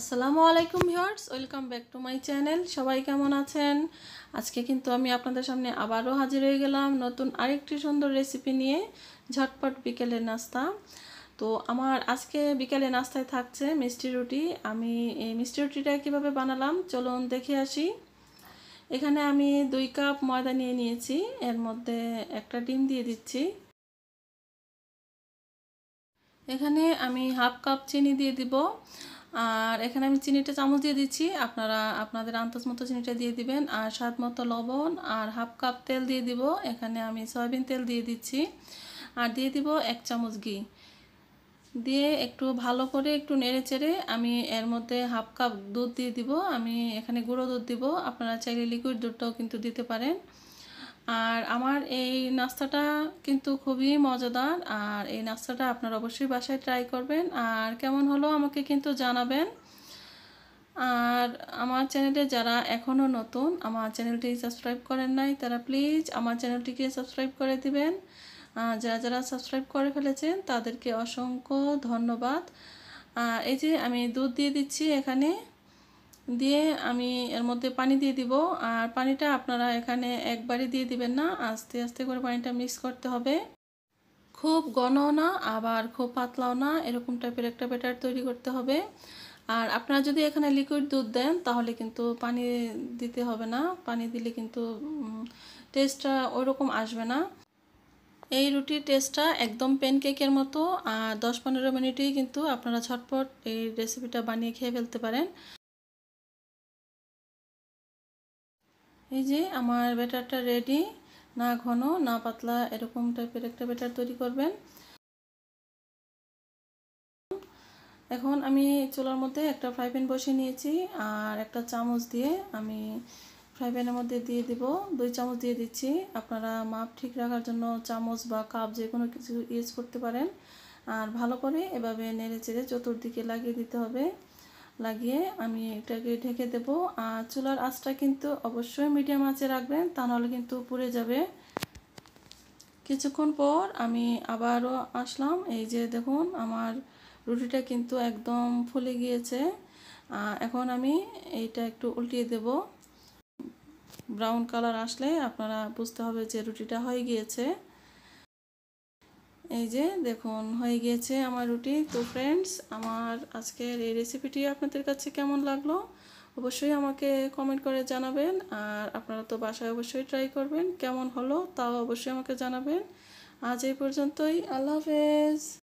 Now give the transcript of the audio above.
আসসালামু আলাইকুম viewers welcome back to my channel সবাই কেমন আছেন আজকে কিন্তু আমি আপনাদের সামনে আবারও হাজির হয়ে গেলাম নতুন আরেকটি সুন্দর রেসিপি নিয়ে ঝটপট বিকেলের নাস্তা তো আমার আজকে বিকেলে নাস্তায় থাকছে মিষ্টি রুটি আমি এই মিষ্টি রুটিটা কীভাবে বানালাম চলুন দেখে আসি এখানে আমি দুই কাপ ময়দা নিয়ে নিয়েছি এর মধ্যে একটা ডিম দিয়ে দিচ্ছি এখানে আমি হাফ কাপ চিনি দিয়ে দিব আর এখানে আমি চিনিটা চামচ দিয়ে দিচ্ছি আপনারা আপনাদের আন্দাজ মতো চিনিটা দিয়ে দিবেন আর স্বাদ মতো লবণ আর হাফ কাপ তেল দিয়ে দিব এখানে আমি সয়াবিন তেল দিয়ে দিচ্ছি আর দিয়ে দিব এক চামচ ঘি দিয়ে একটু ভালো করে একটু নেড়ে চেড়ে আমি এর মধ্যে হাফ কাপ দুধ দিয়ে দিব আমি এখানে গুঁড়ো দুধ দিব আপনারা চাইলে লিকুইড দুধটাও কিন্তু দিতে পারেন আর আমার এই নাস্তাটা কিন্তু খুবই মজাদার আর এই নাস্তাটা আপনারা অবশ্যই বাসায় ট্রাই করবেন আর কেমন হলো আমাকে কিন্তু জানাবেন আর আমার চ্যানেলে যারা এখনও নতুন আমার চ্যানেলটি সাবস্ক্রাইব করেন নাই তারা প্লিজ আমার চ্যানেলটিকে সাবস্ক্রাইব করে দিবেন যারা যারা সাবস্ক্রাইব করে ফেলেছেন তাদেরকে অসংখ্য ধন্যবাদ এই যে আমি দুধ দিয়ে দিচ্ছি এখানে দিয়ে আমি এর মধ্যে পানি দিয়ে দিব আর পানিটা আপনারা এখানে একবারই দিয়ে দিবেন না আস্তে আস্তে করে পানিটা মিক্স করতে হবে খুব ঘনও না আবার খুব পাতলাও না এরকম টাইপের একটা ব্যাটার তৈরি করতে হবে আর আপনারা যদি এখানে লিকুইড দুধ দেন তাহলে কিন্তু পানি দিতে হবে না পানি দিলে কিন্তু টেস্টটা ওইরকম আসবে না এই রুটির টেস্টটা একদম প্যানকেকের মতো আর দশ পনেরো মিনিটেই কিন্তু আপনারা ছটপট এই রেসিপিটা বানিয়ে খেয়ে ফেলতে পারেন এই যে আমার ব্যাটারটা রেডি না ঘন না পাতলা এরকম টাইপের একটা ব্যাটার তৈরি করবেন এখন আমি চুলার মধ্যে একটা ফ্রাই প্যান বসিয়ে নিয়েছি আর একটা চামচ দিয়ে আমি ফ্রাই প্যানের মধ্যে দিয়ে দিব দুই চামচ দিয়ে দিচ্ছি আপনারা মাপ ঠিক রাখার জন্য চামচ বা কাপ যে কোনো কিছু ইউজ করতে পারেন আর ভালো করে এভাবে নেড়ে চেড়ে চতুর্দিকে লাগিয়ে দিতে হবে লাগিয়ে আমি এটাকে ঢেকে দেব আর চুলার আঁচটা কিন্তু অবশ্যই মিডিয়াম আঁচে রাখবেন তা নাহলে কিন্তু পুড়ে যাবে কিছুক্ষণ পর আমি আবারও আসলাম এই যে দেখুন আমার রুটিটা কিন্তু একদম ফুলে গিয়েছে এখন আমি এইটা একটু উল্টিয়ে দেব ব্রাউন কালার আসলে আপনারা বুঝতে হবে যে রুটিটা হয়ে গিয়েছে এই যে দেখুন হয়ে গিয়েছে আমার রুটি তো ফ্রেন্ডস আমার আজকের এই রেসিপিটি আপনাদের কাছে কেমন লাগলো অবশ্যই আমাকে কমেন্ট করে জানাবেন আর আপনারা তো বাসায় অবশ্যই ট্রাই করবেন কেমন হলো তাও অবশ্যই আমাকে জানাবেন আজ এই পর্যন্তই আল্লাহ হাফেজ